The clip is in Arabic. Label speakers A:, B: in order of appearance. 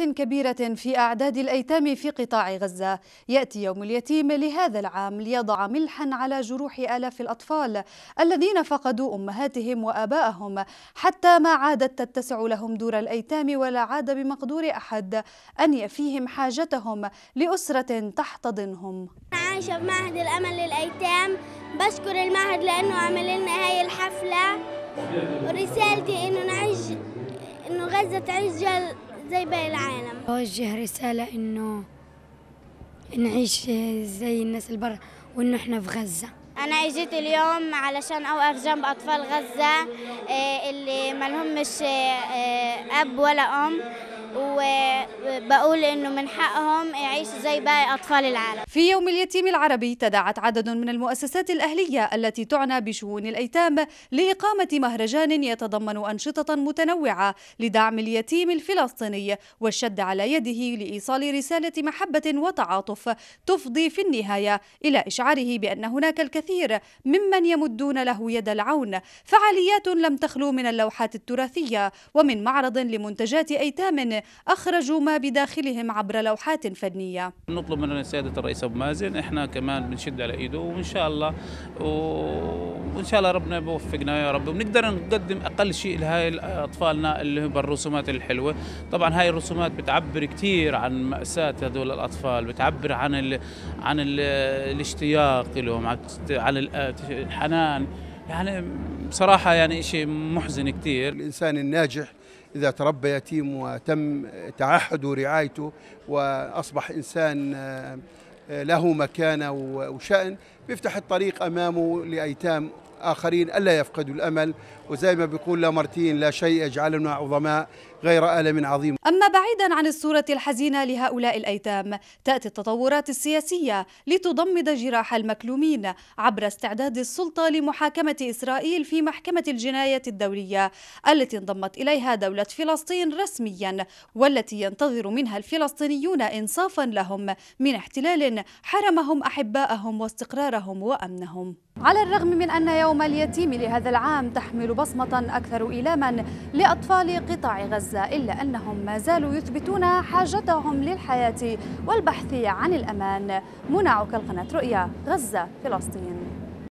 A: كبيرة في أعداد الأيتام في قطاع غزة يأتي يوم اليتيم لهذا العام ليضع ملحا على جروح آلاف الأطفال الذين فقدوا أمهاتهم وآباءهم حتى ما عادت تتسع لهم دور الأيتام ولا عاد بمقدور أحد أن يفيهم حاجتهم لأسرة تحتضنهم
B: عايشة في معهد الأمل للأيتام بشكر المعهد لأنه عمل لنا هاي الحفلة ورسالتي إنه نعيش إنه غزة تعيش زي باقي العالم أوجه رسالة إنه نعيش زي الناس البر وإنه إحنا في غزة أنا إجيت اليوم علشان أوقف جنب أطفال غزة آه، اللي ما ملهمش آه، آه، أب ولا أم وبقول انه من حقهم يعيشوا زي باقي اطفال العالم. في يوم اليتيم
A: العربي تداعت عدد من المؤسسات الاهليه التي تعنى بشؤون الايتام لاقامه مهرجان يتضمن انشطه متنوعه لدعم اليتيم الفلسطيني والشد على يده لايصال رساله محبه وتعاطف تفضي في النهايه الى اشعاره بان هناك الكثير ممن يمدون له يد العون، فعاليات لم تخلو من اللوحات التراثيه ومن معرض لمنتجات ايتام أخرجوا ما بداخلهم عبر لوحات فنية
C: نطلب من سيادة الرئيس أبو مازن إحنا كمان بنشد على إيده وإن شاء الله وإن شاء الله ربنا بوفقنا يا رب ونقدر نقدم أقل شيء لهاي أطفالنا اللي هم بالرسومات الحلوة طبعا هاي الرسومات بتعبر كثير عن مأساة هذول الأطفال بتعبر عن ال... عن ال... الاشتياق لهم عن الحنان يعني بصراحة يعني
D: شيء محزن كثير الإنسان الناجح إذا تربى يتيم وتم تعهد ورعايته وأصبح إنسان آه، آه، له مكانة وشأن بيفتح الطريق امامه لايتام اخرين الا يفقدوا الامل وزي ما بيقول مرتين لا شيء يجعلنا عظماء غير الم عظيم.
A: اما بعيدا عن الصوره الحزينه لهؤلاء الايتام، تاتي التطورات السياسيه لتضمد جراح المكلومين عبر استعداد السلطه لمحاكمه اسرائيل في محكمه الجنايه الدوليه التي انضمت اليها دوله فلسطين رسميا والتي ينتظر منها الفلسطينيون انصافا لهم من احتلال حرمهم احباءهم واستقرارهم. أسرارهم وأمنهم على الرغم من أن يوم اليتيم لهذا العام تحمل بصمة أكثر إيلاما لأطفال قطاع غزة إلا أنهم ما زالوا يثبتون حاجتهم للحياة والبحث عن الأمان منى عكل قناة رؤيا غزة فلسطين